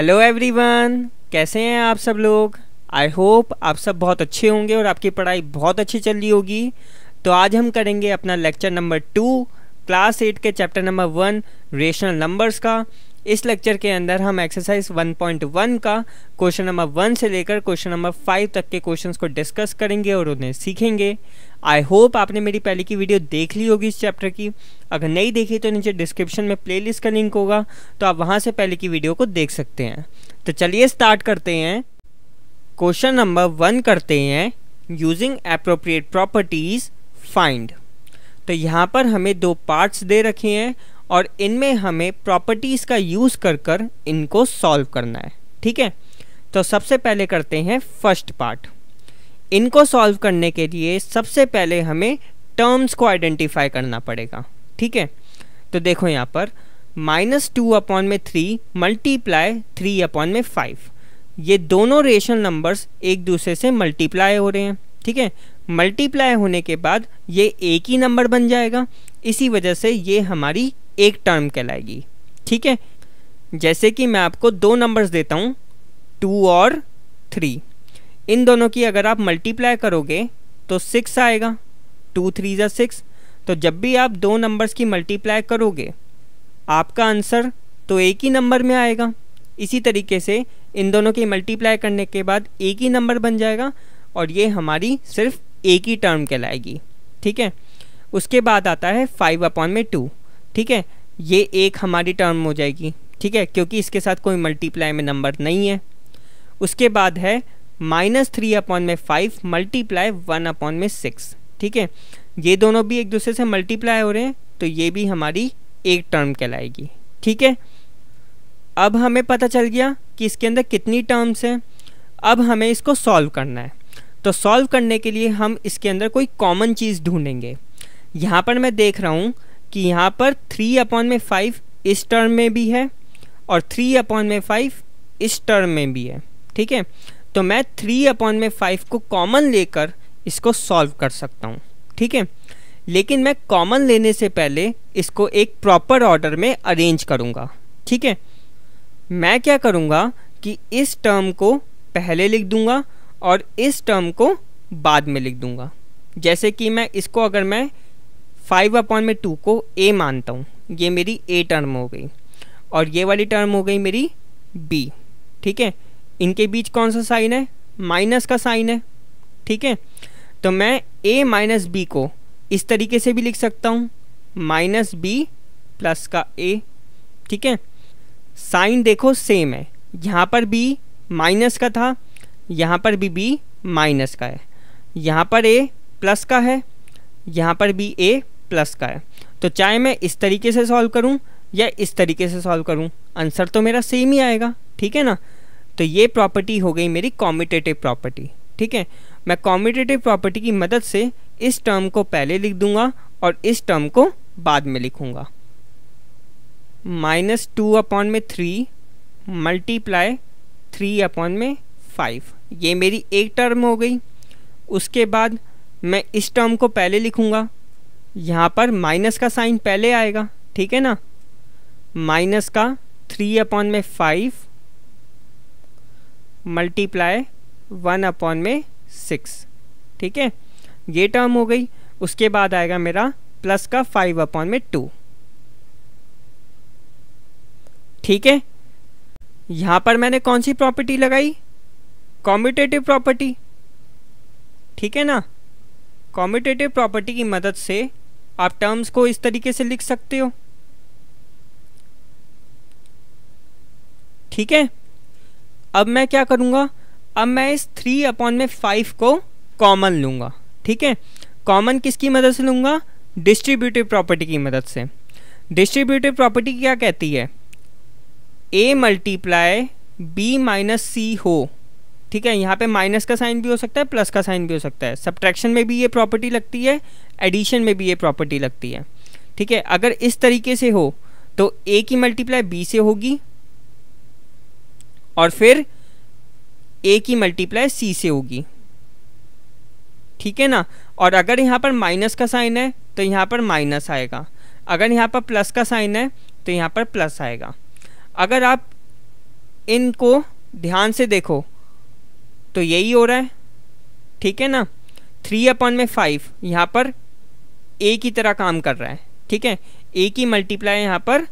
Hello everyone कैसे हैं आप सब लोग आई होप आप सब बहुत अच्छे होंगे और आपकी पढ़ाई बहुत अच्छी चल रही होगी तो आज हम करेंगे अपना lecture number two class eight के chapter number one rational numbers का इस लेक्चर के अंदर हम एक्सरसाइज 1.1 का क्वेश्चन नंबर वन से लेकर क्वेश्चन नंबर फाइव तक के क्वेश्चंस को डिस्कस करेंगे और उन्हें सीखेंगे आई होप आपने मेरी पहले की वीडियो देख ली होगी इस चैप्टर की अगर नहीं देखी तो नीचे डिस्क्रिप्शन में प्लेलिस्ट का लिंक होगा तो आप वहाँ से पहले की वीडियो को देख सकते हैं तो चलिए स्टार्ट करते हैं क्वेश्चन नंबर वन करते हैं यूजिंग अप्रोप्रिएट प्रॉपर्टीज़ फाइंड तो यहाँ पर हमें दो पार्ट्स दे रखे हैं और इनमें हमें प्रॉपर्टीज़ का यूज़ कर कर इनको सॉल्व करना है ठीक है तो सबसे पहले करते हैं फर्स्ट पार्ट इनको सॉल्व करने के लिए सबसे पहले हमें टर्म्स को आइडेंटिफाई करना पड़ेगा ठीक है तो देखो यहाँ पर माइनस टू अपॉन में थ्री मल्टीप्लाई थ्री अपॉन में फाइव ये दोनों रेशनल नंबर्स एक दूसरे से मल्टीप्लाई हो रहे हैं ठीक है मल्टीप्लाई होने के बाद ये एक ही नंबर बन जाएगा इसी वजह से ये हमारी एक टर्म कहलाएगी ठीक है जैसे कि मैं आपको दो नंबर्स देता हूँ टू और थ्री इन दोनों की अगर आप मल्टीप्लाई करोगे तो सिक्स आएगा टू थ्री या सिक्स तो जब भी आप दो नंबर्स की मल्टीप्लाई करोगे आपका आंसर तो एक ही नंबर में आएगा इसी तरीके से इन दोनों की मल्टीप्लाई करने के बाद एक ही नंबर बन जाएगा और ये हमारी सिर्फ एक ही टर्म कहलाएगी ठीक है उसके बाद आता है फाइव अपॉन में टू ठीक है ये एक हमारी टर्म हो जाएगी ठीक है क्योंकि इसके साथ कोई मल्टीप्लाई में नंबर नहीं है उसके बाद है माइनस थ्री अपॉन में फाइव मल्टीप्लाई वन अपॉन में सिक्स ठीक है ये दोनों भी एक दूसरे से मल्टीप्लाई हो रहे हैं तो ये भी हमारी एक टर्म कहलाएगी ठीक है अब हमें पता चल गया कि इसके अंदर कितनी टर्म्स हैं अब हमें इसको सॉल्व करना है तो सॉल्व करने के लिए हम इसके अंदर कोई कॉमन चीज़ ढूंढेंगे यहाँ पर मैं देख रहा हूँ कि यहाँ पर थ्री अपॉन में फाइव इस टर्म में भी है और थ्री अपॉन में फाइव इस टर्म में भी है ठीक है तो मैं थ्री अपॉन में फाइव को कॉमन लेकर इसको सॉल्व कर सकता हूँ ठीक है लेकिन मैं कॉमन लेने से पहले इसको एक प्रॉपर ऑर्डर में अरेंज करूँगा ठीक है मैं क्या करूँगा कि इस टर्म को पहले लिख दूँगा और इस टर्म को बाद में लिख दूँगा जैसे कि मैं इसको अगर मैं फाइव अपॉन में टू को ए मानता हूँ ये मेरी ए टर्म हो गई और ये वाली टर्म हो गई मेरी बी ठीक है इनके बीच कौन सा साइन है माइनस का साइन है ठीक है तो मैं ए माइनस बी को इस तरीके से भी लिख सकता हूँ माइनस बी प्लस का ए ठीक है साइन देखो सेम है यहाँ पर बी माइनस का था यहाँ पर भी बी माइनस का है यहाँ पर ए प्लस का है यहाँ पर भी ए प्लस का है तो चाहे मैं इस तरीके से सॉल्व करूँ या इस तरीके से सॉल्व करूँ आंसर तो मेरा सेम ही आएगा ठीक है ना तो ये प्रॉपर्टी हो गई मेरी कॉम्पिटेटिव प्रॉपर्टी ठीक है मैं कॉम्पिटेटिव प्रॉपर्टी की मदद से इस टर्म को पहले लिख दूंगा और इस टर्म को बाद में लिखूंगा माइनस टू अपॉन में थ्री मल्टीप्लाई थ्री अपॉन में फाइव ये मेरी एक टर्म हो गई उसके बाद मैं इस टर्म को पहले लिखूंगा यहाँ पर माइनस का साइन पहले आएगा ठीक है ना माइनस का थ्री अपॉन में फाइव मल्टीप्लाई वन अपॉन में सिक्स ठीक है ये टर्म हो गई उसके बाद आएगा मेरा प्लस का फाइव अपॉन में टू ठीक है यहाँ पर मैंने कौन सी प्रॉपर्टी लगाई कॉम्पिटेटिव प्रॉपर्टी ठीक है ना कॉम्पिटेटिव प्रॉपर्टी की मदद से आप टर्म्स को इस तरीके से लिख सकते हो ठीक है अब मैं क्या करूंगा अब मैं इस थ्री अपॉन में फाइव को कॉमन लूंगा ठीक है कॉमन किसकी मदद से लूंगा डिस्ट्रीब्यूटिव प्रॉपर्टी की मदद से डिस्ट्रीब्यूटिव प्रॉपर्टी क्या कहती है A multiply B minus C हो ठीक है यहाँ पे माइनस का साइन भी हो सकता है प्लस का साइन भी हो सकता है सब्ट्रैक्शन में भी ये प्रॉपर्टी लगती है एडिशन में भी ये प्रॉपर्टी लगती है ठीक है अगर इस तरीके से हो तो ए की मल्टीप्लाई बी से होगी और फिर ए की मल्टीप्लाई सी से होगी ठीक है ना और अगर यहाँ पर माइनस का साइन है तो यहाँ पर माइनस आएगा अगर यहाँ पर प्लस का साइन है तो यहाँ पर प्लस आएगा अगर आप इनको ध्यान से देखो तो यही हो रहा है ठीक है ना थ्री अपॉन में फाइव यहाँ पर ए की तरह काम कर रहा है ठीक है ए की मल्टीप्लाई यहाँ पर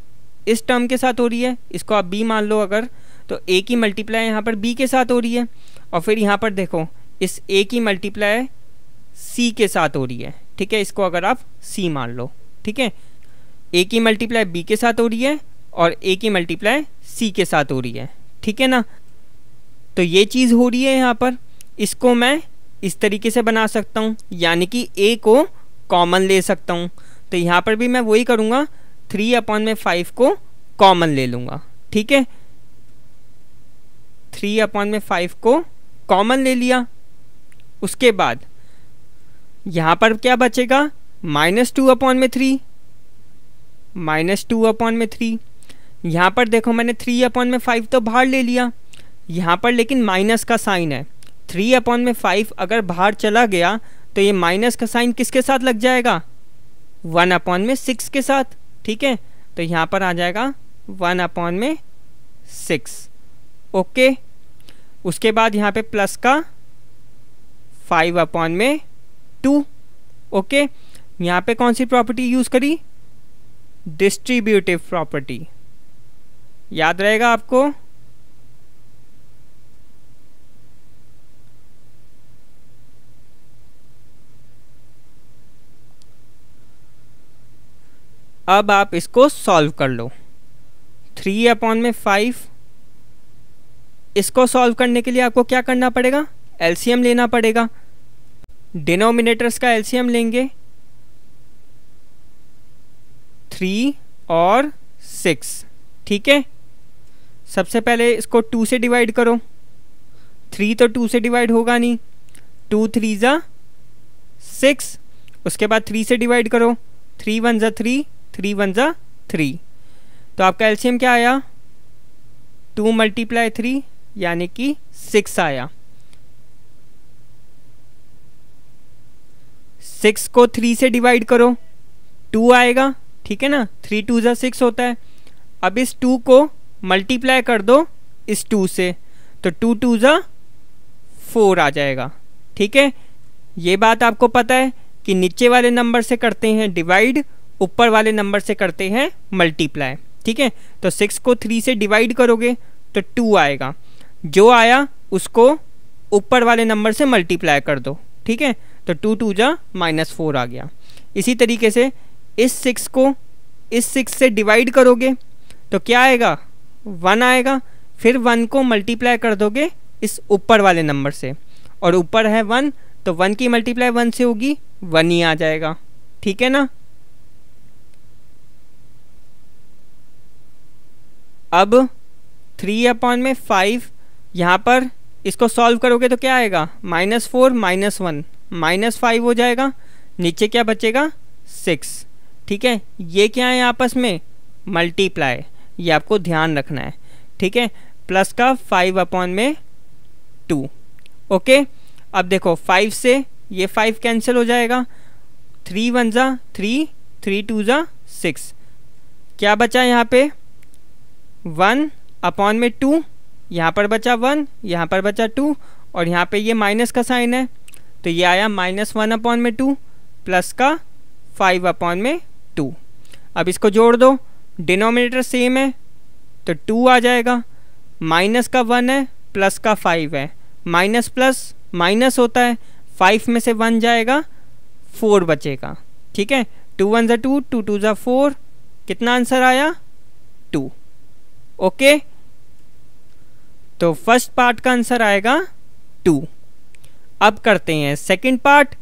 इस टर्म के साथ हो रही है इसको आप बी मान लो अगर तो ए की मल्टीप्लाई यहाँ पर बी के साथ हो रही है और फिर यहाँ पर देखो इस ए की मल्टीप्लाई सी के साथ हो रही है ठीक है इसको अगर आप सी मान लो ठीक है ए की मल्टीप्लाई बी के साथ हो रही है और ए की मल्टीप्लाई सी के साथ हो रही है ठीक है ना तो ये चीज़ हो रही है यहाँ पर इसको मैं इस तरीके से बना सकता हूँ यानी कि ए को कॉमन ले सकता हूँ तो यहाँ पर भी मैं वही करूँगा थ्री अपॉन में फाइव को कॉमन ले लूँगा ठीक है थ्री अपॉन में फाइव को कॉमन ले लिया उसके बाद यहाँ पर क्या बचेगा माइनस टू अपॉन में थ्री माइनस टू अपॉन में थ्री यहाँ पर देखो मैंने थ्री अपॉन में फाइव तो बाहर ले लिया यहाँ पर लेकिन माइनस का साइन है थ्री अपॉन में फाइव अगर बाहर चला गया तो ये माइनस का साइन किसके साथ लग जाएगा वन अपॉन में सिक्स के साथ ठीक है तो यहाँ पर आ जाएगा वन अपॉन में सिक्स ओके उसके बाद यहाँ पे प्लस का फाइव अपॉन में टू ओके यहाँ पे कौन सी प्रॉपर्टी यूज़ करी डिस्ट्रीब्यूटिव प्रॉपर्टी याद रहेगा आपको अब आप इसको सॉल्व कर लो थ्री अपॉन में फाइव इसको सॉल्व करने के लिए आपको क्या करना पड़ेगा एलसीएम लेना पड़ेगा डिनोमिनेटर्स का एलसीएम लेंगे थ्री और सिक्स ठीक है सबसे पहले इसको टू से डिवाइड करो थ्री तो टू से डिवाइड होगा नहीं टू थ्री ज़ा सिक्स उसके बाद थ्री से डिवाइड करो थ्री वन ज़ा थ्री थ्री वन ज़ा थ्री तो आपका एल्शियम क्या आया टू मल्टीप्लाई थ्री यानी कि सिक्स आया सिक्स को थ्री से डिवाइड करो टू आएगा ठीक है ना थ्री टू ज़ा सिक्स होता है अब इस टू को मल्टीप्लाई कर दो इस टू से तो टू टू ज़ा फोर आ जाएगा ठीक है ये बात आपको पता है कि नीचे वाले नंबर से करते हैं डिवाइड ऊपर वाले नंबर से करते हैं मल्टीप्लाई ठीक है तो सिक्स को थ्री से डिवाइड करोगे तो टू आएगा जो आया उसको ऊपर वाले नंबर से मल्टीप्लाई कर दो ठीक है तो टू टू जा माइनस फोर आ गया इसी तरीके से इस सिक्स को इस सिक्स से डिवाइड करोगे तो क्या आएगा वन आएगा फिर वन को मल्टीप्लाई कर दोगे इस ऊपर वाले नंबर से और ऊपर है वन तो वन की मल्टीप्लाई वन से होगी वन ही आ जाएगा ठीक है ना अब थ्री अपॉन में फाइव यहाँ पर इसको सॉल्व करोगे तो क्या आएगा minus four minus one minus five हो जाएगा नीचे क्या बचेगा सिक्स ठीक है ये क्या है आपस में मल्टीप्लाई ये आपको ध्यान रखना है ठीक है प्लस का फाइव अपॉन में टू ओके अब देखो फाइव से ये फाइव कैंसिल हो जाएगा थ्री वन ज़ा थ्री थ्री टू ज़ा सिक्स क्या बचा यहाँ पे वन अपॉन में टू यहाँ पर बचा वन यहाँ पर बचा टू और यहाँ पे ये माइनस का साइन है तो ये आया माइनस वन अपॉन में टू प्लस का फाइव अपॉन में टू अब इसको जोड़ दो डिनोमिनेटर सेम है तो टू आ जाएगा माइनस का वन है प्लस का फाइव है माइनस प्लस माइनस होता है फाइव में से वन जाएगा फोर बचेगा ठीक है टू वन ज़ा टू टू टू ज़ा फोर कितना आंसर आया टू ओके तो फर्स्ट पार्ट का आंसर आएगा टू अब करते हैं सेकंड पार्ट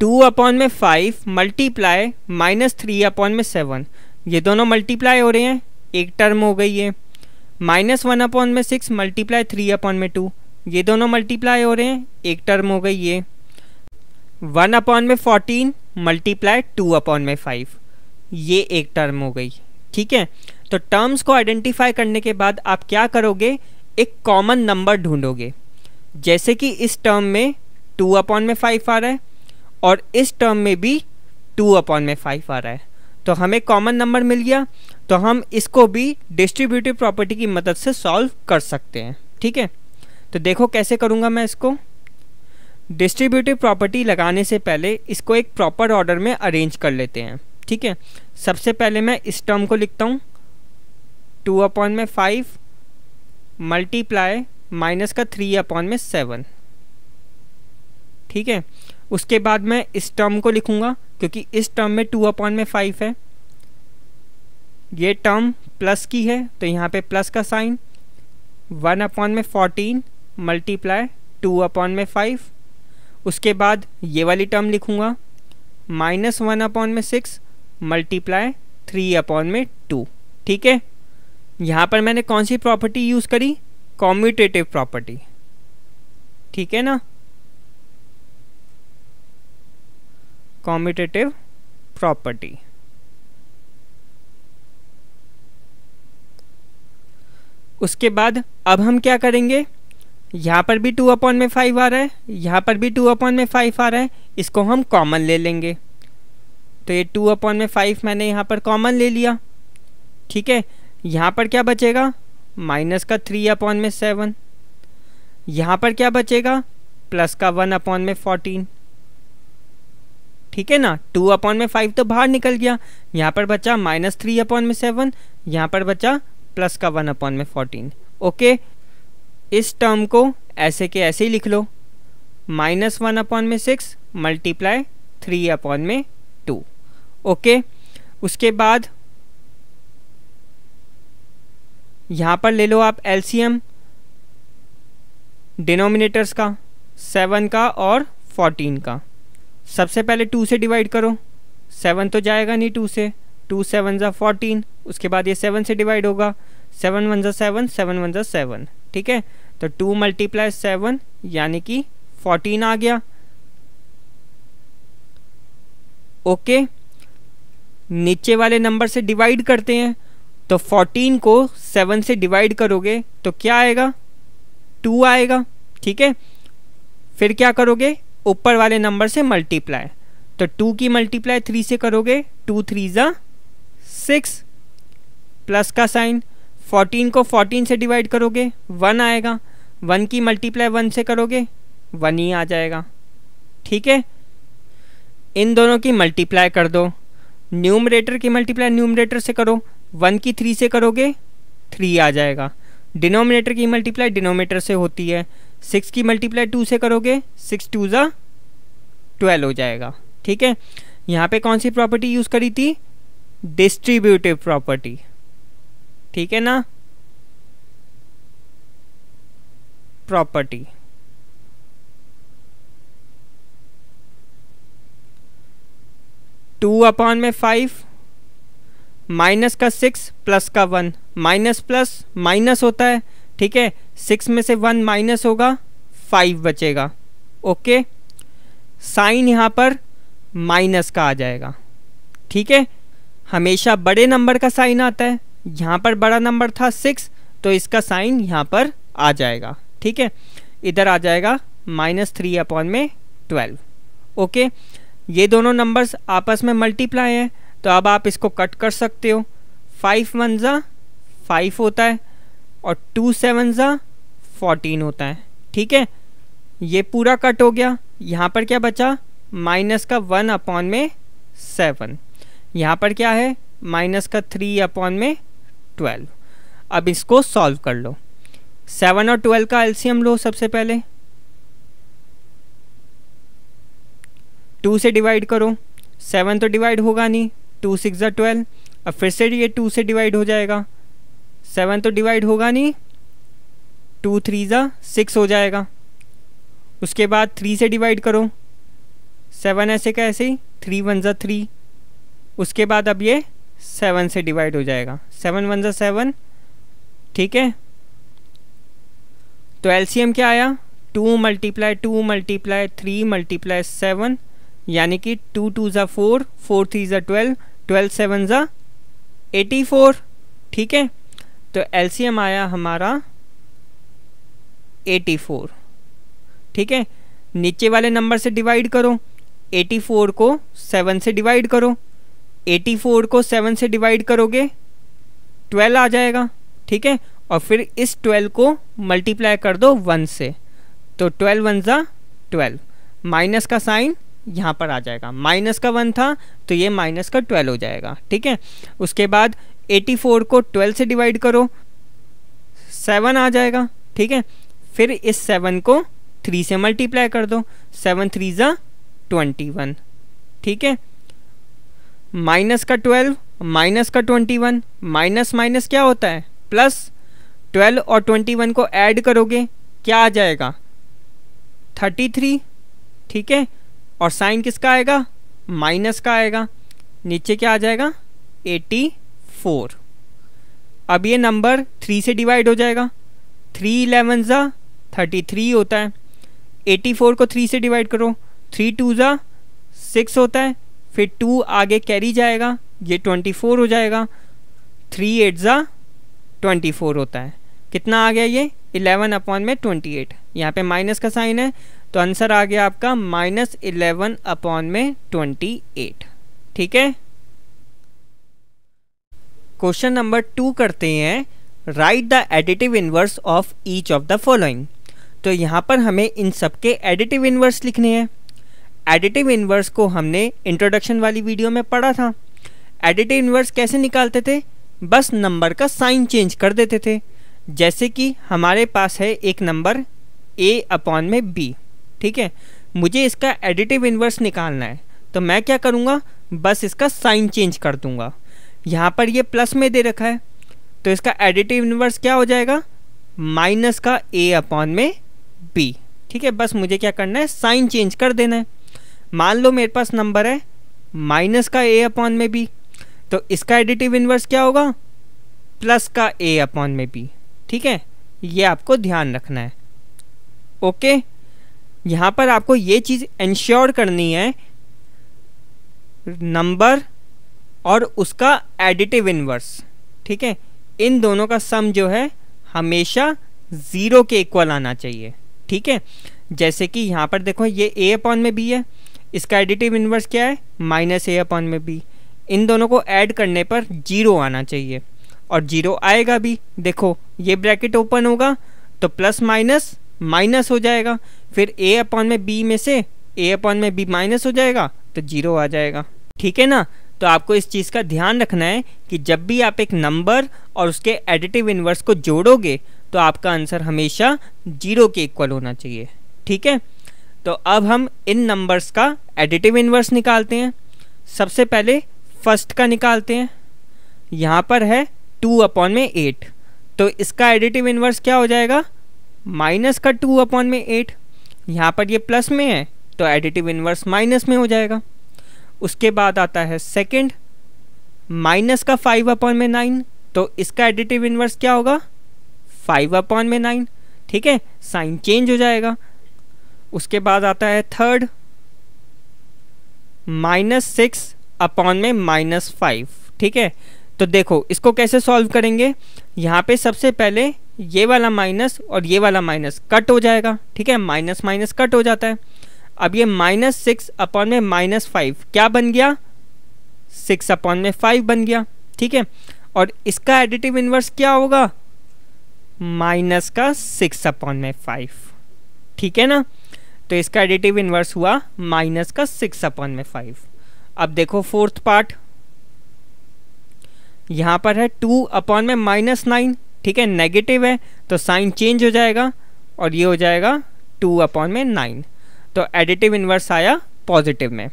टू अपॉन में five multiply minus three upon में सेवन ये दोनों मल्टीप्लाई हो रहे हैं एक टर्म हो गई है माइनस वन अपॉन में सिक्स मल्टीप्लाई थ्री अपॉन में टू ये दोनों मल्टीप्लाई हो रहे हैं एक टर्म हो गई ये वन अपॉन में फोर्टीन मल्टीप्लाई टू अपॉन में फाइव ये एक टर्म हो गई ठीक है तो टर्म्स को आइडेंटिफाई करने के बाद आप क्या करोगे एक कॉमन नंबर ढूंढोगे जैसे कि इस टर्म में टू अपॉन में फाइव आ रहा है और इस टर्म में भी टू अपॉन में फाइव आ रहा है तो हमें कॉमन नंबर मिल गया तो हम इसको भी डिस्ट्रीब्यूटिव प्रॉपर्टी की मदद से सॉल्व कर सकते हैं ठीक है तो देखो कैसे करूँगा मैं इसको डिस्ट्रीब्यूटिव प्रॉपर्टी लगाने से पहले इसको एक प्रॉपर ऑर्डर में अरेंज कर लेते हैं ठीक है सबसे पहले मैं इस टर्म को लिखता हूँ टू अपॉन में फाइव मल्टीप्लाई माइनस का थ्री अपॉन में सेवन ठीक है उसके बाद मैं इस टर्म को लिखूंगा क्योंकि इस टर्म में टू अपॉन में फाइव है ये टर्म प्लस की है तो यहाँ पे प्लस का साइन वन अपॉन में फोर्टीन मल्टीप्लाई टू अपॉन में फाइव उसके बाद ये वाली टर्म लिखूँगा माइनस वन अपॉन में सिक्स मल्टीप्लाई थ्री अपॉन में टू ठीक है यहाँ पर मैंने कौन सी प्रॉपर्टी यूज़ करी कॉम्यूटेटिव प्रॉपर्टी ठीक है ना कॉम्यूटेटिव प्रॉपर्टी उसके बाद अब हम क्या करेंगे यहाँ पर भी टू अपॉन में फाइव आ रहा है यहाँ पर भी टू अपॉन में फाइव आ रहा है इसको हम कॉमन ले लेंगे तो ये टू अपॉन में फाइव मैंने यहाँ पर कॉमन ले लिया ठीक है यहाँ पर क्या बचेगा माइनस का थ्री अपॉन में सेवन यहाँ पर क्या बचेगा प्लस का वन अपॉन में फोर्टीन ठीक है ना टू अपॉन में फाइव तो बाहर निकल गया यहाँ पर बचा माइनस थ्री अपॉन में सेवन यहाँ पर बचा प्लस का वन अपॉन में फोर्टीन ओके इस टर्म को ऐसे के ऐसे ही लिख लो माइनस वन अपॉन में सिक्स मल्टीप्लाई थ्री अपॉन में टू ओके उसके बाद यहाँ पर ले लो आप एल डिनोमिनेटर्स का सेवन का और फोर्टीन का सबसे पहले टू से डिवाइड करो सेवन तो जाएगा नहीं टू से टू सेवन ज़ा फोर्टीन उसके बाद ये सेवन से डिवाइड होगा सेवन वन ज़ा सेवन सेवन वन ज़ा सेवन ठीक है तो टू मल्टीप्लाई सेवन यानी कि फोर्टीन आ गया ओके नीचे वाले नंबर से डिवाइड करते हैं तो फोर्टीन को सेवन से डिवाइड करोगे तो क्या आएगा टू आएगा ठीक है फिर क्या करोगे ऊपर वाले नंबर से मल्टीप्लाई तो टू की मल्टीप्लाई थ्री से करोगे टू थ्री ज़ा सिक्स प्लस का साइन फोर्टीन को फोर्टीन से डिवाइड करोगे वन आएगा वन की मल्टीप्लाई वन से करोगे वन ही आ जाएगा ठीक है इन दोनों की मल्टीप्लाई कर दो न्यूमरेटर की मल्टीप्लाई न्यूमरेटर से करो वन की थ्री से करोगे थ्री आ जाएगा डिनोमिनेटर की मल्टीप्लाई डिनोमिनेटर से होती है सिक्स की मल्टीप्लाई टू से करोगे सिक्स टू ज़ा ट्वेल्व हो जाएगा ठीक है यहाँ पे कौन सी प्रॉपर्टी यूज़ करी थी डिस्ट्रीब्यूटिव प्रॉपर्टी ठीक है ना प्रॉपर्टी टू अपॉन में फाइव माइनस का सिक्स प्लस का वन माइनस प्लस माइनस होता है ठीक है सिक्स में से वन माइनस होगा फाइव बचेगा ओके साइन यहाँ पर माइनस का आ जाएगा ठीक है हमेशा बड़े नंबर का साइन आता है यहाँ पर बड़ा नंबर था सिक्स तो इसका साइन यहाँ पर आ जाएगा ठीक है इधर आ जाएगा माइनस थ्री अपॉन में ट्वेल्व ओके ये दोनों नंबर्स आपस में मल्टीप्लाई हैं तो अब आप इसको कट कर सकते हो फाइव वन ज़ा फाइव होता है और टू सेवन ज़ा फोर्टीन होता है ठीक है ये पूरा कट हो गया यहाँ पर क्या बचा माइनस का वन अपॉन में सेवन यहाँ पर क्या है माइनस का थ्री अपॉन में ट्वेल्व अब इसको सॉल्व कर लो सेवन और ट्वेल्व का एलसीएम लो सबसे पहले टू से डिवाइड करो सेवन तो डिवाइड होगा नहीं टू सिक्स ज़ा ट्वेल्व अब फिर से ये टू से डिवाइड हो जाएगा सेवन तो डिवाइड होगा नहीं टू थ्री ज़ा सिक्स हो जाएगा उसके बाद थ्री से डिवाइड करो सेवन ऐसे का ऐसे ही थ्री वन ज़ा थ्री उसके बाद अब ये सेवन से डिवाइड हो जाएगा सेवन वन ज़ा सेवन ठीक है तो एम क्या आया two multiply two multiply three multiply seven यानी कि टू टू ज़ा फोर फोर थ्री ज़ा ट्वेल्व ट्वेल्व सेवन ज़ा एटी फोर ठीक है तो एल आया हमारा एटी फोर ठीक है नीचे वाले नंबर से डिवाइड करो एटी फोर को सेवन से डिवाइड करो एटी फोर को सेवन से डिवाइड करोगे ट्वेल्व आ जाएगा ठीक है और फिर इस ट्वेल्व को मल्टीप्लाई कर दो वन से तो ट्वेल्व वन ज़ा ट्वेल्व माइनस का साइन यहाँ पर आ जाएगा माइनस का वन था तो ये माइनस का ट्वेल्व हो जाएगा ठीक है उसके बाद एटी फोर को ट्वेल्व से डिवाइड करो सेवन आ जाएगा ठीक है फिर इस सेवन को थ्री से मल्टीप्लाई कर दो सेवन थ्री ज़ा ट्वेंटी वन ठीक है माइनस का ट्वेल्व माइनस का ट्वेंटी वन माइनस माइनस क्या होता है प्लस ट्वेल्व और ट्वेंटी वन को ऐड करोगे क्या आ जाएगा थर्टी थ्री ठीक है और साइन किसका आएगा माइनस का आएगा नीचे क्या आ जाएगा 84 अब ये नंबर थ्री से डिवाइड हो जाएगा थ्री इलेवन ज़ा थर्टी थ्री होता है एटी फोर को थ्री से डिवाइड करो थ्री टू ज़ा सिक्स होता है फिर टू आगे कैरी जाएगा ये ट्वेंटी फोर हो जाएगा थ्री एट ज़ा ट्वेंटी फोर होता है कितना आ गया ये इलेवन अपॉन में ट्वेंटी एट यहाँ पर माइनस का साइन है तो आंसर आ गया आपका माइनस इलेवन अपॉन में ट्वेंटी एट ठीक है क्वेश्चन नंबर टू करते हैं write the additive inverse of each of the following तो यहाँ पर हमें इन सब के एडिटिव इनवर्स लिखने हैं एडिटिव इनवर्स को हमने इंट्रोडक्शन वाली वीडियो में पढ़ा था एडिटिव इनवर्स कैसे निकालते थे बस नंबर का साइन चेंज कर देते थे जैसे कि हमारे पास है एक नंबर ए अपॉन में बी ठीक है मुझे इसका एडिटिव इन्वर्स निकालना है तो मैं क्या करूँगा बस इसका साइन चेंज कर दूँगा यहाँ पर ये प्लस में दे रखा है तो इसका एडिटिव इन्वर्स क्या हो जाएगा माइनस का ए अपॉन में बी ठीक है बस मुझे क्या करना है साइन चेंज कर देना है मान लो मेरे पास नंबर है माइनस का ए अपॉन में बी तो इसका एडिटिव इन्वर्स क्या होगा प्लस का ए अपॉन में बी ठीक है ये आपको ध्यान रखना है ओके यहाँ पर आपको ये चीज़ इंश्योर करनी है नंबर और उसका एडिटिव इन्वर्स ठीक है इन दोनों का सम जो है हमेशा ज़ीरो के इक्वल आना चाहिए ठीक है जैसे कि यहाँ पर देखो ये ए अपॉन में बी है इसका एडिटिव इन्वर्स क्या है माइनस ए अपॉन में बी इन दोनों को ऐड करने पर जीरो आना चाहिए और जीरो आएगा भी देखो ये ब्रैकेट ओपन होगा तो प्लस माइनस माइनस हो जाएगा फिर ए अपॉन में बी में से ए अपॉन में बी माइनस हो जाएगा तो जीरो आ जाएगा ठीक है ना तो आपको इस चीज़ का ध्यान रखना है कि जब भी आप एक नंबर और उसके एडिटिव इन्वर्स को जोड़ोगे तो आपका आंसर हमेशा जीरो के इक्वल होना चाहिए ठीक है तो अब हम इन नंबर्स का एडिटिव इन्वर्स निकालते हैं सबसे पहले फर्स्ट का निकालते हैं यहाँ पर है टू अपॉन में एट तो इसका एडिटिव इन्वर्स क्या हो जाएगा माइनस का टू अपॉन में एट यहाँ पर ये प्लस में है तो एडिटिव इन्वर्स माइनस में हो जाएगा उसके बाद आता है सेकंड माइनस का फाइव अपॉन में नाइन तो इसका एडिटिव इन्वर्स क्या होगा फाइव अपॉन में नाइन ठीक है साइन चेंज हो जाएगा उसके बाद आता है थर्ड माइनस सिक्स अपॉन में माइनस फाइव ठीक है तो देखो इसको कैसे सॉल्व करेंगे यहाँ पे सबसे पहले ये वाला माइनस और ये वाला माइनस कट हो जाएगा ठीक है माइनस माइनस कट हो जाता है अब ये माइनस सिक्स अपॉन में माइनस फाइव क्या बन गया सिक्स अपॉन में फाइव बन गया ठीक है और इसका एडिटिव इन्वर्स क्या होगा माइनस का सिक्स अपॉन में फाइव ठीक है ना तो इसका एडिटिव इन्वर्स हुआ माइनस का सिक्स अपॉन में फाइव अब देखो फोर्थ पार्ट यहाँ पर है टू अपॉन में माइनस नाइन ठीक है नेगेटिव है तो साइन चेंज हो जाएगा और ये हो जाएगा टू अपॉन में नाइन तो एडिटिव इन्वर्स आया पॉजिटिव में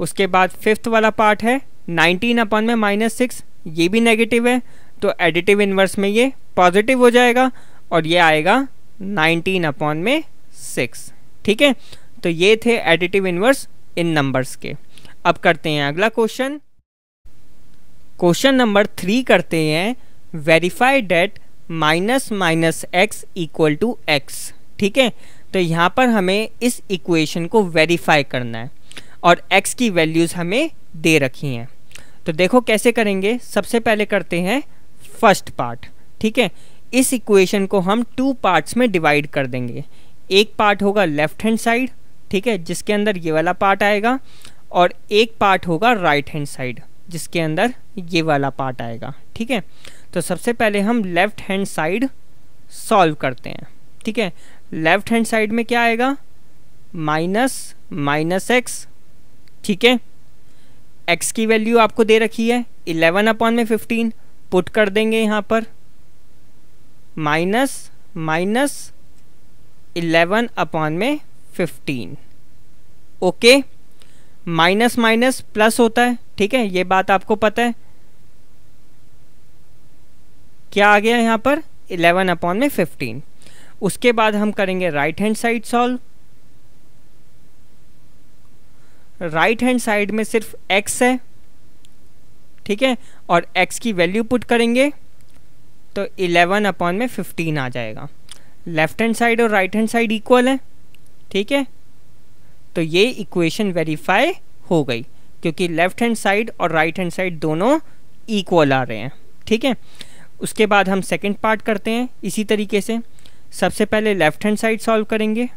उसके बाद फिफ्थ वाला पार्ट है नाइनटीन अपॉन में माइनस सिक्स ये भी नेगेटिव है तो एडिटिव इन्वर्स में ये पॉजिटिव हो जाएगा और ये आएगा नाइनटीन अपॉन में सिक्स ठीक है तो ये थे एडिटिव इन्वर्स इन नंबर्स के अब करते हैं अगला क्वेश्चन क्वेश्चन नंबर थ्री करते हैं verify that minus minus x equal to x ठीक है तो यहाँ पर हमें इस इक्वेशन को वेरीफाई करना है और एक्स की वैल्यूज़ हमें दे रखी हैं तो देखो कैसे करेंगे सबसे पहले करते हैं फर्स्ट पार्ट ठीक है इस इक्वेशन को हम टू पार्ट्स में डिवाइड कर देंगे एक पार्ट होगा लेफ्ट हैंड साइड ठीक है जिसके अंदर ये वाला पार्ट आएगा और एक पार्ट होगा राइट हैंड साइड जिसके अंदर ये वाला पार्ट आएगा ठीक है तो सबसे पहले हम लेफ़्ट हैंड साइड सॉल्व करते हैं ठीक है लेफ़्ट हैंड साइड में क्या आएगा माइनस माइनस एक्स ठीक है एक्स की वैल्यू आपको दे रखी है इलेवन अपॉन में फिफ्टीन पुट कर देंगे यहाँ पर माइनस माइनस इलेवन अपॉन में fifteen okay minus minus plus होता है ठीक है ये बात आपको पता है क्या आ गया यहाँ पर 11 अपॉन में 15 उसके बाद हम करेंगे right hand side solve right hand side में सिर्फ x है ठीक है और x की वैल्यू पुट करेंगे तो 11 अपॉन में 15 आ जाएगा लेफ्ट हैंड साइड और राइट हैंड साइड इक्वल है ठीक है तो ये इक्वेशन वेरीफाई हो गई क्योंकि लेफ़्ट हैंड साइड और राइट हैंड साइड दोनों इक्वल आ रहे हैं ठीक है उसके बाद हम सेकंड पार्ट करते हैं इसी तरीके से सबसे पहले लेफ़्ट हैंड साइड सॉल्व करेंगे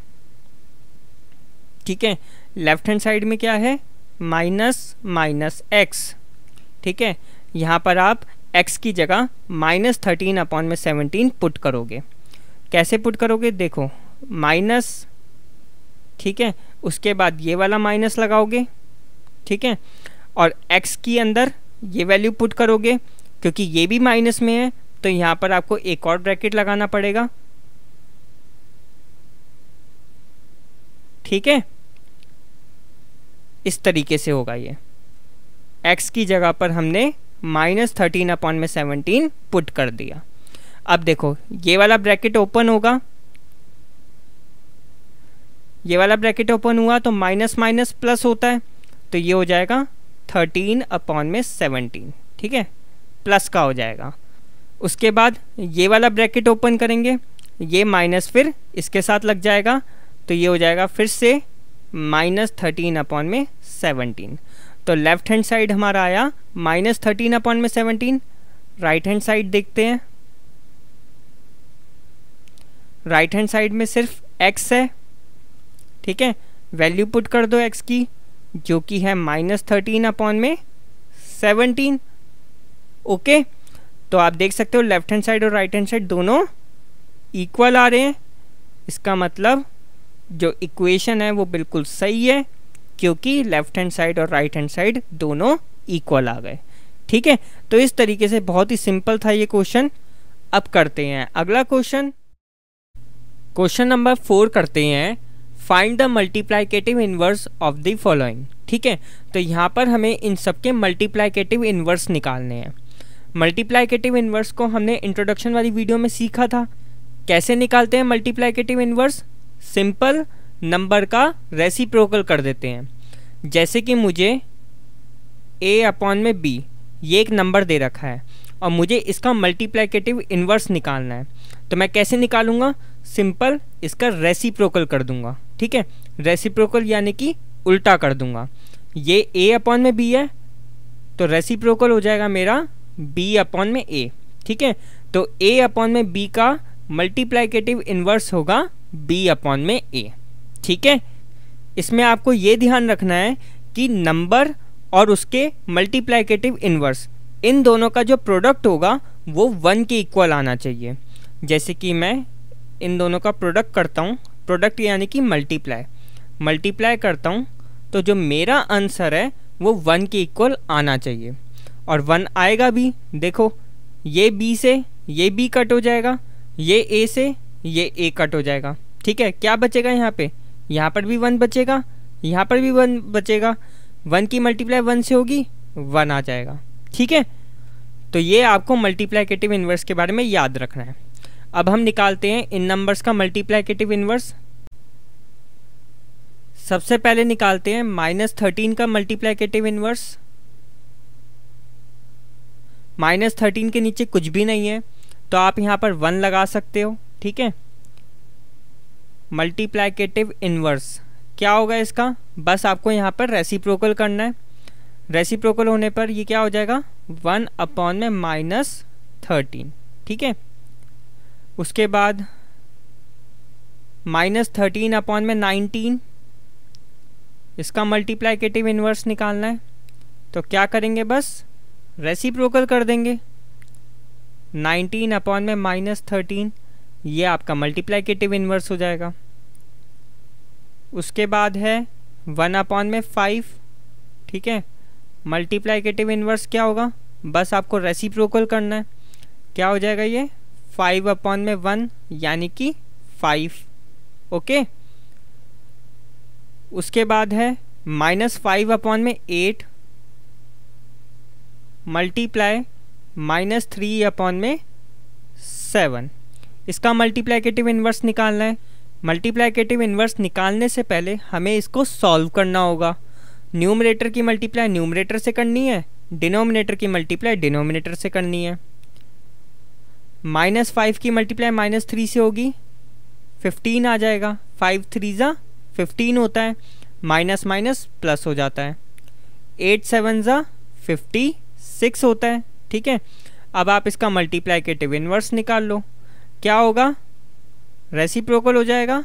ठीक है लेफ़्ट हैंड साइड में क्या है माइनस माइनस एक्स ठीक है यहाँ पर आप एक्स की जगह माइनस थर्टीन अपॉन में सेवनटीन पुट करोगे कैसे पुट करोगे देखो माइनस ठीक है उसके बाद ये वाला माइनस लगाओगे ठीक है और x के अंदर ये वैल्यू पुट करोगे क्योंकि ये भी माइनस में है तो यहाँ पर आपको एक और ब्रैकेट लगाना पड़ेगा ठीक है इस तरीके से होगा ये x की जगह पर हमने माइनस थर्टीन अपॉन में सेवनटीन पुट कर दिया अब देखो ये वाला ब्रैकेट ओपन होगा ये वाला ब्रैकेट ओपन हुआ तो माइनस माइनस प्लस होता है तो ये हो जाएगा थर्टीन अपॉन में सेवनटीन ठीक है प्लस का हो जाएगा उसके बाद ये वाला ब्रैकेट ओपन करेंगे ये माइनस फिर इसके साथ लग जाएगा तो ये हो जाएगा फिर से माइनस थर्टीन अपॉन में सेवनटीन तो लेफ्ट हैंड साइड हमारा आया माइनस थर्टीन अपॉन में सेवनटीन राइट हैंड साइड देखते हैं राइट हैंड साइड में सिर्फ एक्स है ठीक है वैल्यू पुट कर दो एक्स की जो कि है माइनस थर्टीन अपॉन में सेवनटीन ओके तो आप देख सकते हो लेफ्ट हैंड साइड और राइट हैंड साइड दोनों इक्वल आ रहे हैं इसका मतलब जो इक्वेशन है वो बिल्कुल सही है क्योंकि लेफ्ट हैंड साइड और राइट हैंड साइड दोनों इक्वल आ गए ठीक है तो इस तरीके से बहुत ही सिंपल था ये क्वेश्चन अब करते हैं अगला क्वेश्चन क्वेश्चन नंबर फोर करते हैं find the multiplicative inverse of the following ठीक है तो यहाँ पर हमें इन सब के मल्टीप्लाइकेटिव इन्वर्स निकालने हैं मल्टीप्लाइकेटिव इन्वर्स को हमने इंट्रोडक्शन वाली वीडियो में सीखा था कैसे निकालते हैं मल्टीप्लाइकेटिव इन्वर्स सिंपल नंबर का रेसिप्रोकल कर देते हैं जैसे कि मुझे ए अपॉन में बी ये एक नंबर दे रखा है और मुझे इसका मल्टीप्लाइकेटिव इन्वर्स निकालना है तो मैं कैसे निकालूंगा सिंपल इसका रेसिप्रोकल कर दूंगा ठीक है रेसिप्रोकल यानी कि उल्टा कर दूंगा ये ए अपॉन में बी है तो रेसिप्रोकल हो जाएगा मेरा बी अपॉन में ए ठीक है तो ए अपॉन में बी का मल्टीप्लाइकेटिव इन्वर्स होगा बी अपॉन में ए ठीक है इसमें आपको ये ध्यान रखना है कि नंबर और उसके मल्टीप्लाइकेटिव इन्वर्स इन दोनों का जो प्रोडक्ट होगा वो वन के इक्वल आना चाहिए जैसे कि मैं इन दोनों का प्रोडक्ट करता हूँ प्रोडक्ट यानी कि मल्टीप्लाई मल्टीप्लाई करता हूँ तो जो मेरा आंसर है वो वन के इक्वल आना चाहिए और वन आएगा भी देखो ये बी से ये बी कट हो जाएगा ये ए से ये ए कट हो जाएगा ठीक है क्या बचेगा यहाँ पे यहाँ पर भी वन बचेगा यहाँ पर भी वन बचेगा वन की मल्टीप्लाई वन से होगी वन आ जाएगा ठीक है तो ये आपको केटिव इन्वर्स के बारे में याद रखना है अब हम निकालते हैं इन नंबर्स का मल्टीप्लाइकेटिव इन्वर्स सबसे पहले निकालते हैं माइनस थर्टीन का मल्टीप्लाइकेटिव इन्वर्स माइनस थर्टीन के नीचे कुछ भी नहीं है तो आप यहाँ पर वन लगा सकते हो ठीक है मल्टीप्लाइकेटिव इन्वर्स क्या होगा इसका बस आपको यहाँ पर रेसिप्रोकल करना है रेसिप्रोकल होने पर ये क्या हो जाएगा वन अपॉन में माइनस थर्टीन ठीक है उसके बाद माइनस थर्टीन अपॉन में नाइनटीन इसका मल्टीप्लाइकेटिव इन्वर्स निकालना है तो क्या करेंगे बस रेसिप्रोकल कर देंगे नाइनटीन अपॉन में माइनस थर्टीन ये आपका मल्टीप्लाइकेटिव इन्वर्स हो जाएगा उसके बाद है वन अपॉन में फाइव ठीक है मल्टीप्लाइकेटिव इन्वर्स क्या होगा बस आपको रेसिप्रोकल करना है क्या हो जाएगा ये फाइव अपॉन में वन यानी कि फाइव ओके उसके बाद है माइनस फाइव अपॉन में eight multiply minus three upon में सेवन इसका मल्टीप्लाइकेटिव इन्वर्स निकालना है मल्टीप्लाइकेटिव इन्वर्स निकालने से पहले हमें इसको सॉल्व करना होगा न्यूमरेटर की मल्टीप्लाई न्यूमरेटर से करनी है डिनोमिनेटर की मल्टीप्लाई डिनोमिनेटर से करनी है माइनस फाइव की मल्टीप्लाई माइनस थ्री से होगी फिफ्टीन आ जाएगा फाइव थ्री ज़ा फिफ्टीन होता है माइनस माइनस प्लस हो जाता है एट सेवन ज़ा फिफ्टी सिक्स होता है ठीक है अब आप इसका मल्टीप्लाई मल्टीप्लाइकेटिव इनवर्स निकाल लो क्या होगा रेसिप्रोकल हो जाएगा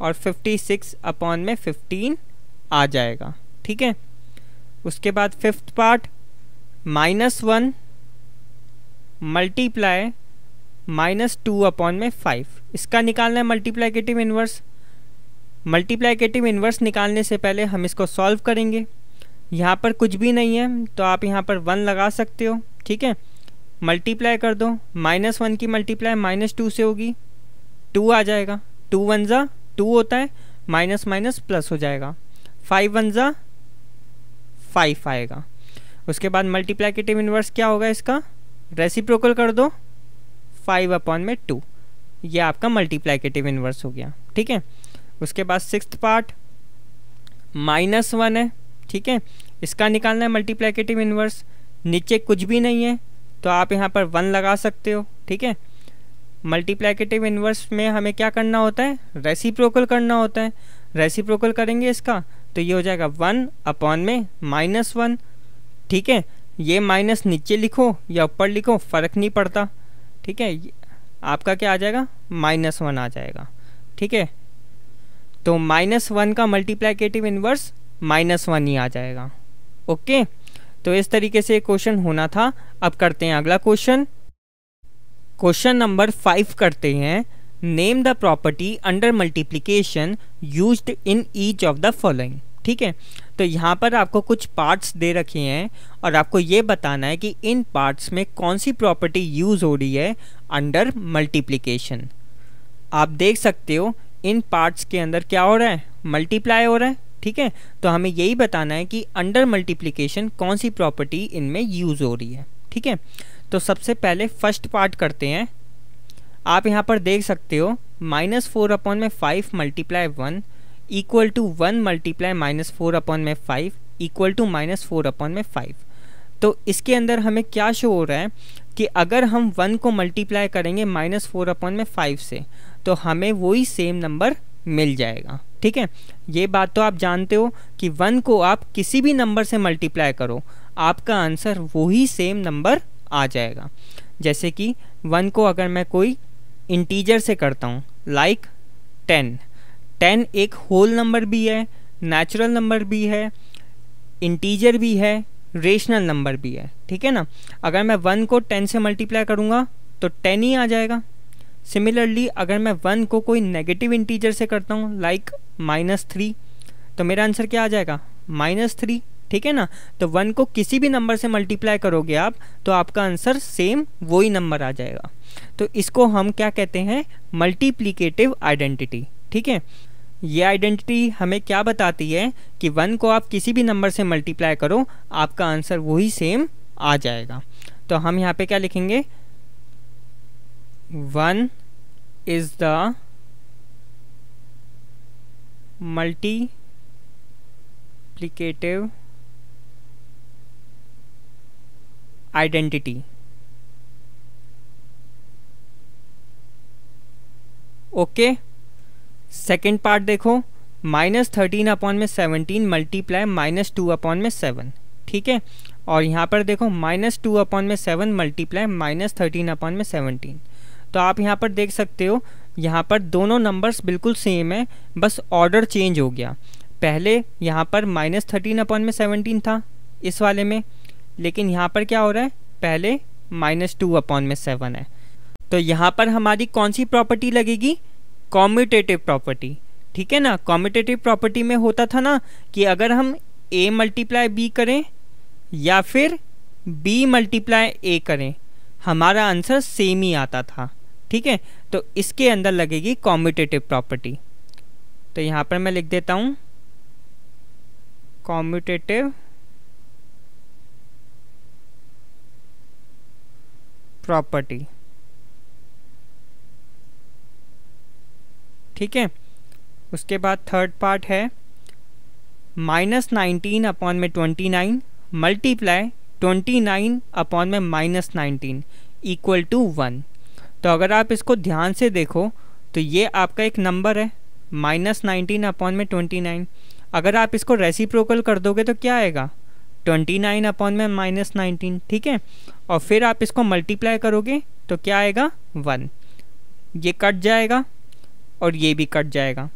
और फिफ्टी सिक्स अपॉन में फिफ्टीन आ जाएगा ठीक है उसके बाद fifth part minus one multiply minus two upon में फाइव इसका निकालना है मल्टीप्लाइकेटिव इन्वर्स मल्टीप्लाइकेटिव इन्वर्स निकालने से पहले हम इसको सॉल्व करेंगे यहाँ पर कुछ भी नहीं है तो आप यहाँ पर वन लगा सकते हो ठीक है मल्टीप्लाई कर दो माइनस वन की मल्टीप्लाई माइनस टू से होगी टू आ जाएगा टू वन ज़ा टू होता है माइनस माइनस प्लस हो जाएगा फाइव वन ज़ा फाइव आएगा उसके बाद मल्टीप्लाइकेटिव इन्वर्स क्या होगा इसका रेसिप्रोकल कर दो फाइव अपॉन में टू ये आपका मल्टीप्लाइकेटिव इन्वर्स हो गया ठीक है उसके बाद सिक्स पार्ट माइनस वन है ठीक है इसका निकालना है मल्टीप्लाइकेटिव इन्वर्स नीचे कुछ भी नहीं है तो आप यहाँ पर वन लगा सकते हो ठीक है मल्टीप्लाइकेटिव इन्वर्स में हमें क्या करना होता है रेसिप्रोकल करना होता है रेसिप्रोकल करेंगे इसका तो ये हो जाएगा वन अपॉन में माइनस वन ठीक है ये माइनस नीचे लिखो या ऊपर लिखो फ़र्क नहीं पड़ता ठीक है आपका क्या आ जाएगा माइनस वन आ जाएगा ठीक है तो माइनस वन का मल्टीप्लाइकेटिव इन्वर्स माइनस वन ही आ जाएगा ओके तो इस तरीके से क्वेश्चन होना था अब करते हैं अगला क्वेश्चन क्वेश्चन नंबर फाइव करते हैं name the property under multiplication use in each of the following ठीक है तो यहाँ पर आपको कुछ पार्ट्स दे रखे हैं और आपको ये बताना है कि इन पार्ट्स में कौन सी प्रॉपर्टी यूज़ हो रही है अंडर मल्टीप्लिकेशन आप देख सकते हो इन पार्ट्स के अंदर क्या हो रहा है मल्टीप्लाई हो रहा है ठीक है तो हमें यही बताना है कि अंडर मल्टीप्लिकेशन कौन सी प्रॉपर्टी इनमें यूज़ हो रही है ठीक है तो सबसे पहले फर्स्ट पार्ट करते हैं आप यहाँ पर देख सकते हो माइनस फोर अपॉन में five multiply one equal to one multiply minus four upon में five equal to minus four upon में फाइव तो इसके अंदर हमें क्या शो हो रहा है कि अगर हम वन को मल्टीप्लाई करेंगे माइनस फोर अपॉन में फाइव से तो हमें वही सेम नंबर मिल जाएगा ठीक है ये बात तो आप जानते हो कि वन को आप किसी भी नंबर से मल्टीप्लाई करो आपका आंसर वही सेम नंबर आ जाएगा जैसे कि वन को अगर मैं कोई इंटीजर से करता हूँ लाइक टेन टेन एक होल नंबर भी है नेचुरल नंबर भी है इंटीजर भी है रेशनल नंबर भी है ठीक है ना अगर मैं वन को टेन से मल्टीप्लाई करूँगा तो टेन ही आ जाएगा सिमिलरली अगर मैं वन को कोई नेगेटिव इंटीजर से करता हूँ लाइक माइनस थ्री तो मेरा आंसर क्या आ जाएगा माइनस थ्री ठीक है ना तो वन को किसी भी नंबर से मल्टीप्लाई करोगे आप तो आपका आंसर सेम वही नंबर आ जाएगा तो इसको हम क्या कहते हैं मल्टीप्लीकेटिव आइडेंटिटी ठीक है ये आइडेंटिटी हमें क्या बताती है कि वन को आप किसी भी नंबर से मल्टीप्लाई करो आपका आंसर वही सेम आ जाएगा तो हम यहाँ पे क्या लिखेंगे one is the multiplicative identity okay okay? Second part देखो माइनस थर्टीन अपॉन में seventeen multiply minus two upon में सेवन ठीक है और यहाँ पर देखो माइनस टू अपॉन में seven multiply minus thirteen upon में सेवनटीन तो आप यहाँ पर देख सकते हो यहाँ पर दोनों नंबर्स बिल्कुल सेम है बस ऑर्डर चेंज हो गया पहले यहाँ पर माइनस थर्टीन अपॉन में सेवनटीन था इस वाले में लेकिन यहाँ पर क्या हो रहा है पहले माइनस टू अपॉन में सेवन है तो यहाँ पर हमारी कौन सी प्रॉपर्टी लगेगी कॉम्यूटेटिव प्रॉपर्टी ठीक है ना कॉम्यूटेटिव प्रॉपर्टी में होता था ना कि अगर हम ए मल्टीप्लाई बी करें या फिर बी मल्टीप्लाई ए करें हमारा आंसर सेम ही आता था ठीक है तो इसके अंदर लगेगी कॉम्यूटेटिव प्रॉपर्टी तो यहाँ पर मैं लिख देता हूँ कॉम्यूटेटिव प्रॉपर्टी ठीक है उसके बाद थर्ड पार्ट है माइनस नाइनटीन अपॉन में twenty nine multiply twenty nine upon में minus nineteen equal to one तो अगर आप इसको ध्यान से देखो तो ये आपका एक नंबर है माइनस नाइनटीन अपॉन में ट्वेंटी नाइन अगर आप इसको रेसिप्रोकल कर दोगे तो क्या आएगा ट्वेंटी नाइन अपॉन में माइनस नाइनटीन ठीक है और फिर आप इसको मल्टीप्लाई करोगे तो क्या आएगा वन ये कट जाएगा और ये भी कट जाएगा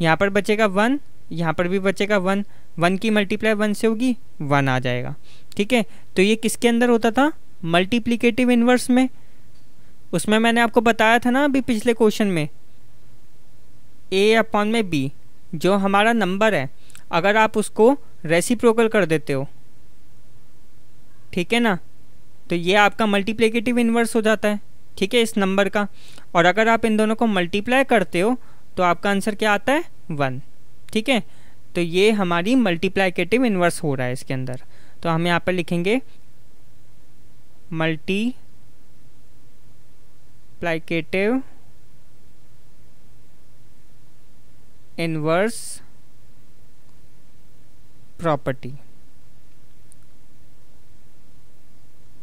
यहाँ पर बचेगा वन यहाँ पर भी बचेगा वन वन की मल्टीप्लाई वन से होगी वन आ जाएगा ठीक है तो ये किसके अंदर होता था मल्टीप्लीकेटिव इन्वर्स में उसमें मैंने आपको बताया था ना अभी पिछले क्वेश्चन में ए अपॉन में बी जो हमारा नंबर है अगर आप उसको रेसिप्रोकल कर देते हो ठीक है ना तो ये आपका मल्टीप्लीकेटिव इन्वर्स हो जाता है ठीक है इस नंबर का और अगर आप इन दोनों को मल्टीप्लाई करते हो तो आपका आंसर क्या आता है वन ठीक है तो ये हमारी मल्टीप्लाइकेटिव इन्वर्स हो रहा है इसके अंदर तो हम यहाँ पर लिखेंगे मल्टी प्लाइकेटिव इन्वर्स प्रॉपर्टी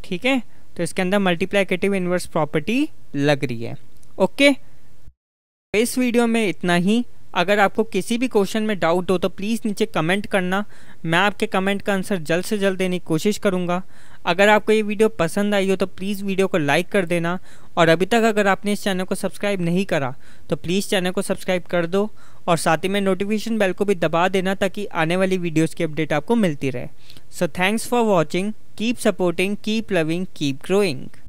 ठीक है तो इसके अंदर मल्टीप्लाइकेटिव इन्वर्स प्रॉपर्टी लग रही है ओके इस वीडियो में इतना ही अगर आपको किसी भी क्वेश्चन में डाउट हो तो प्लीज़ नीचे कमेंट करना मैं आपके कमेंट का आंसर जल्द से जल्द देने की कोशिश करूँगा अगर आपको ये वीडियो पसंद आई हो तो प्लीज़ वीडियो को लाइक कर देना और अभी तक अगर आपने इस चैनल को सब्सक्राइब नहीं करा तो प्लीज़ चैनल को सब्सक्राइब कर दो और साथ ही में नोटिफिकेशन बेल को भी दबा देना ताकि आने वाली वीडियोस की अपडेट आपको मिलती रहे so thanks for watching keep supporting keep loving keep growing